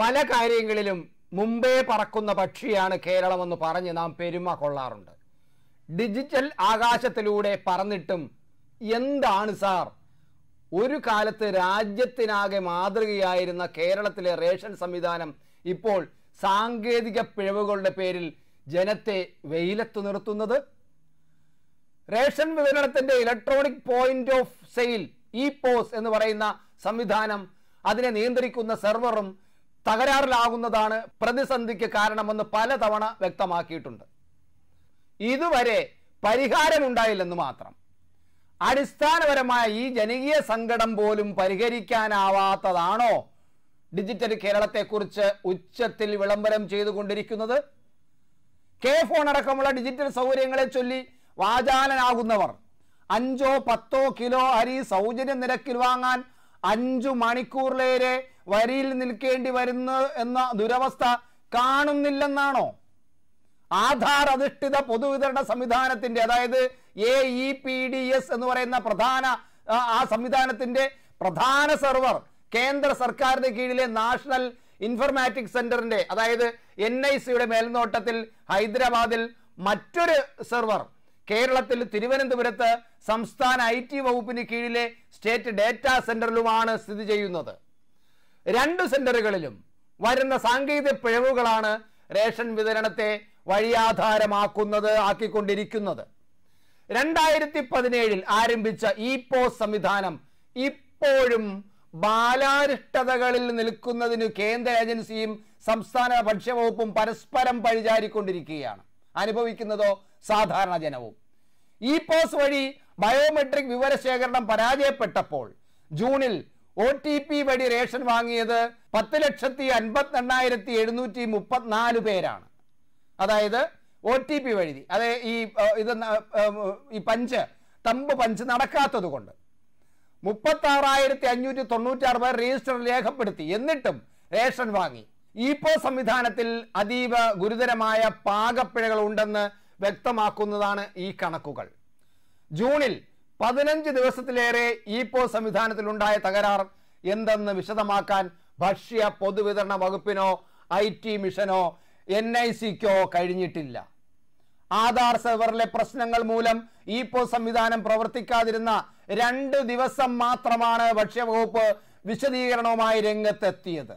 പല കാര്യങ്ങളിലും മുമ്പേ പറക്കുന്ന പക്ഷിയാണ് കേരളമെന്ന് പറഞ്ഞ് നാം പെരുമ കൊള്ളാറുണ്ട് ഡിജിറ്റൽ ആകാശത്തിലൂടെ പറന്നിട്ടും എന്താണ് സാർ ഒരു കാലത്ത് രാജ്യത്തിനാകെ മാതൃകയായിരുന്ന കേരളത്തിലെ റേഷൻ സംവിധാനം ഇപ്പോൾ സാങ്കേതിക പിഴവുകളുടെ പേരിൽ ജനത്തെ വെയിലത്ത് നിർത്തുന്നത് റേഷൻ വിതരണത്തിന്റെ electronic point of sale E POS എന്ന് പറയുന്ന സംവിധാനം അതിനെ നിയന്ത്രിക്കുന്ന സെർവറും തകരാറിലാകുന്നതാണ് പ്രതിസന്ധിക്ക് കാരണമെന്ന് പലതവണ വ്യക്തമാക്കിയിട്ടുണ്ട് ഇതുവരെ പരിഹാരമുണ്ടായില്ലെന്ന് മാത്രം അടിസ്ഥാനപരമായ ഈ ജനകീയ സങ്കടം പോലും പരിഹരിക്കാനാവാത്തതാണോ ഡിജിറ്റൽ കേരളത്തെക്കുറിച്ച് ഉച്ചത്തിൽ വിളംബരം ചെയ്തുകൊണ്ടിരിക്കുന്നത് കെ ഫോൺ അടക്കമുള്ള ഡിജിറ്റൽ സൗകര്യങ്ങളെ ചൊല്ലി വാചാലനാകുന്നവർ അഞ്ചോ പത്തോ കിലോ അരി സൗജന്യ നിരക്കിൽ വാങ്ങാൻ അഞ്ചു മണിക്കൂറിലേറെ വരിയിൽ നിൽക്കേണ്ടി വരുന്നു എന്ന ദുരവസ്ഥ കാണുന്നില്ലെന്നാണോ ആധാർ അധിഷ്ഠിത പൊതുവിതരണ സംവിധാനത്തിന്റെ അതായത് A E P D S എന്ന് പറയുന്ന പ്രധാന ആ സംവിധാനത്തിന്റെ പ്രധാന സെർവർ കേന്ദ്ര സർക്കാരിന്റെ കീഴിലെ നാഷണൽ ഇൻഫർമാറ്റിക് സെന്ററിന്റെ അതായത് എൻ ഐ സിയുടെ മേൽനോട്ടത്തിൽ ഹൈദരാബാദിൽ മറ്റൊരു സെർവർ കേരളത്തിൽ തിരുവനന്തപുരത്ത് സംസ്ഥാന ഐ ടി വകുപ്പിന് കീഴിലെ സ്റ്റേറ്റ് ഡേറ്റാ സെന്ററിലുമാണ് സ്ഥിതി ചെയ്യുന്നത് രണ്ട് സെന്ററുകളിലും വരുന്ന സാങ്കേതിക പിഴവുകളാണ് റേഷൻ വിതരണത്തെ വഴിയാധാരമാക്കുന്നത് ആക്കിക്കൊണ്ടിരിക്കുന്നത് രണ്ടായിരത്തി പതിനേഴിൽ ആരംഭിച്ച ഇ പോസ് സംവിധാനം ഇപ്പോഴും ബാലാരിഷ്ടതകളിൽ നിൽക്കുന്നതിന് കേന്ദ്ര ഏജൻസിയും സംസ്ഥാന ഭക്ഷ്യവകുപ്പും പരസ്പരം പഴിചാരിക്കൊണ്ടിരിക്കുകയാണ് അനുഭവിക്കുന്നതോ സാധാരണ ജനവും ഇ പോസ് വഴി ബയോമെട്രിക് വിവരശേഖരണം പരാജയപ്പെട്ടപ്പോൾ ജൂണിൽ ഒ ടി പി വഴി റേഷൻ വാങ്ങിയത് പത്ത് ലക്ഷത്തി അൻപത്തി എണ്ണായിരത്തി എഴുന്നൂറ്റി മുപ്പത്തിനാല് പേരാണ് അതായത് ഒ ടി പി വഴി അതായത് ഈ ഇത് ഈ പഞ്ച് തമ്പ് പഞ്ച് നടക്കാത്തത് കൊണ്ട് മുപ്പത്തി ആറായിരത്തി അഞ്ഞൂറ്റി തൊണ്ണൂറ്റാറ് പേർ രജിസ്റ്റർ രേഖപ്പെടുത്തി എന്നിട്ടും റേഷൻ വാങ്ങി ഇപ്പോ സംവിധാനത്തിൽ അതീവ ഗുരുതരമായ പാകപ്പിഴകൾ ഉണ്ടെന്ന് വ്യക്തമാക്കുന്നതാണ് ഈ കണക്കുകൾ ജൂണിൽ പതിനഞ്ച് ദിവസത്തിലേറെ ഇ പോ സംവിധാനത്തിലുണ്ടായ തകരാർ എന്തെന്ന് വിശദമാക്കാൻ ഭക്ഷ്യ പൊതുവിതരണ വകുപ്പിനോ ഐ ടി മിഷനോ എൻ ഐ സിക്കോ കഴിഞ്ഞിട്ടില്ല ആധാർ സെർവറിലെ പ്രശ്നങ്ങൾ മൂലം ഇ പോ സംവിധാനം പ്രവർത്തിക്കാതിരുന്ന രണ്ട് ദിവസം മാത്രമാണ് ഭക്ഷ്യവകുപ്പ് വിശദീകരണവുമായി രംഗത്തെത്തിയത്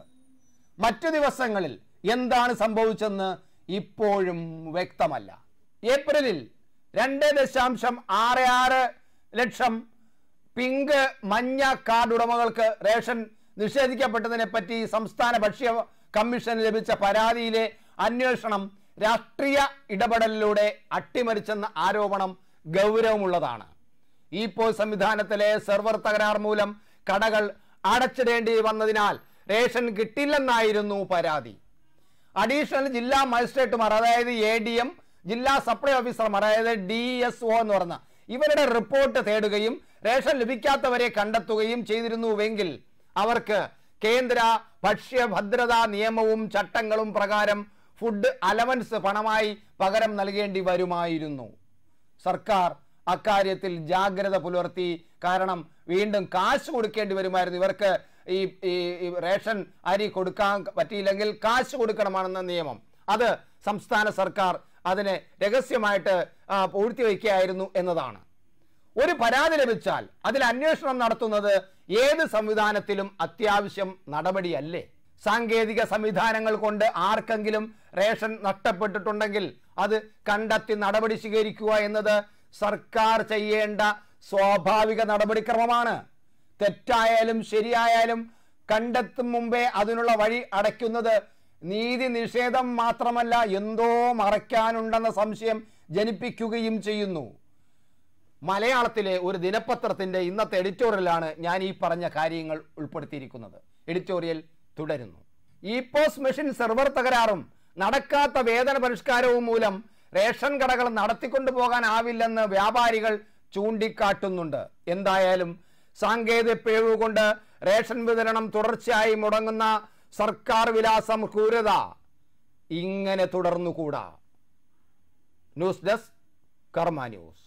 മറ്റു ദിവസങ്ങളിൽ എന്താണ് സംഭവിച്ചെന്ന് ഇപ്പോഴും വ്യക്തമല്ല ഏപ്രിലിൽ രണ്ട് ദശാംശം ആറ് ആറ് ലക്ഷം പിങ്ക് മഞ്ഞ കാർഡ് ഉടമകൾക്ക് റേഷൻ നിഷേധിക്കപ്പെട്ടതിനെ പറ്റി സംസ്ഥാന ഭക്ഷ്യ കമ്മീഷൻ ലഭിച്ച പരാതിയിലെ അന്വേഷണം രാഷ്ട്രീയ ഇടപെടലിലൂടെ അട്ടിമറിച്ചെന്ന ആരോപണം ഗൗരവമുള്ളതാണ് ഈ പോ സംവിധാനത്തിലെ സെർവർ തകരാർ മൂലം കടകൾ അടച്ചിടേണ്ടി വന്നതിനാൽ റേഷൻ കിട്ടില്ലെന്നായിരുന്നു പരാതി അഡീഷണൽ ജില്ലാ മജിസ്ട്രേറ്റുമാർ അതായത് എ ജില്ലാ സപ്ലൈ ഓഫീസർമാർ അതായത് ഡി എന്ന് പറഞ്ഞ ഇവരുടെ റിപ്പോർട്ട് തേടുകയും റേഷൻ ലഭിക്കാത്തവരെ കണ്ടെത്തുകയും ചെയ്തിരുന്നുവെങ്കിൽ അവർക്ക് കേന്ദ്ര ഭക്ഷ്യഭദ്രതാ നിയമവും ചട്ടങ്ങളും പ്രകാരം ഫുഡ് അലവൻസ് പണമായി പകരം നൽകേണ്ടി വരുമായിരുന്നു സർക്കാർ അക്കാര്യത്തിൽ ജാഗ്രത പുലർത്തി കാരണം വീണ്ടും കാശ് കൊടുക്കേണ്ടി വരുമായിരുന്നു ഇവർക്ക് ഈ ഈ റേഷൻ അരി കൊടുക്കാൻ പറ്റിയില്ലെങ്കിൽ കാശ് കൊടുക്കണമെന്ന നിയമം അത് സംസ്ഥാന സർക്കാർ അതിനെ രഹസ്യമായിട്ട് പൂഴ്ത്തിവെക്കുകയായിരുന്നു എന്നതാണ് ഒരു പരാതി ലഭിച്ചാൽ അതിൽ അന്വേഷണം നടത്തുന്നത് ഏത് സംവിധാനത്തിലും അത്യാവശ്യം നടപടിയല്ലേ സാങ്കേതിക സംവിധാനങ്ങൾ കൊണ്ട് ആർക്കെങ്കിലും റേഷൻ നഷ്ടപ്പെട്ടിട്ടുണ്ടെങ്കിൽ അത് കണ്ടെത്തി നടപടി സ്വീകരിക്കുക എന്നത് സർക്കാർ ചെയ്യേണ്ട സ്വാഭാവിക നടപടിക്രമമാണ് തെറ്റായാലും ശരിയായാലും കണ്ടെത്തും മുമ്പേ അതിനുള്ള വഴി അടയ്ക്കുന്നത് നീതി നിഷേധം മാത്രമല്ല എന്തോ മറയ്ക്കാനുണ്ടെന്ന സംശയം ജനിപ്പിക്കുകയും ചെയ്യുന്നു മലയാളത്തിലെ ഒരു ദിനപത്രത്തിൻ്റെ ഇന്നത്തെ എഡിറ്റോറിയലാണ് ഞാൻ ഈ പറഞ്ഞ കാര്യങ്ങൾ ഉൾപ്പെടുത്തിയിരിക്കുന്നത് എഡിറ്റോറിയൽ തുടരുന്നു ഈ പോസ്റ്റ് മെഷീൻ സെർവർ തകരാറും നടക്കാത്ത വേതന പരിഷ്കാരവും മൂലം റേഷൻ കടകൾ നടത്തിക്കൊണ്ടു പോകാനാവില്ലെന്ന് വ്യാപാരികൾ ചൂണ്ടിക്കാട്ടുന്നുണ്ട് എന്തായാലും സാങ്കേതിക പിഴവ് കൊണ്ട് റേഷൻ വിതരണം തുടർച്ചയായി മുടങ്ങുന്ന സർക്കാർ വിലാസം ക്രൂരത ഇങ്ങനെ തുടർന്നുകൂടാ ന്യൂസ് ഡെസ്ക് കർമ്മ ന്യൂസ്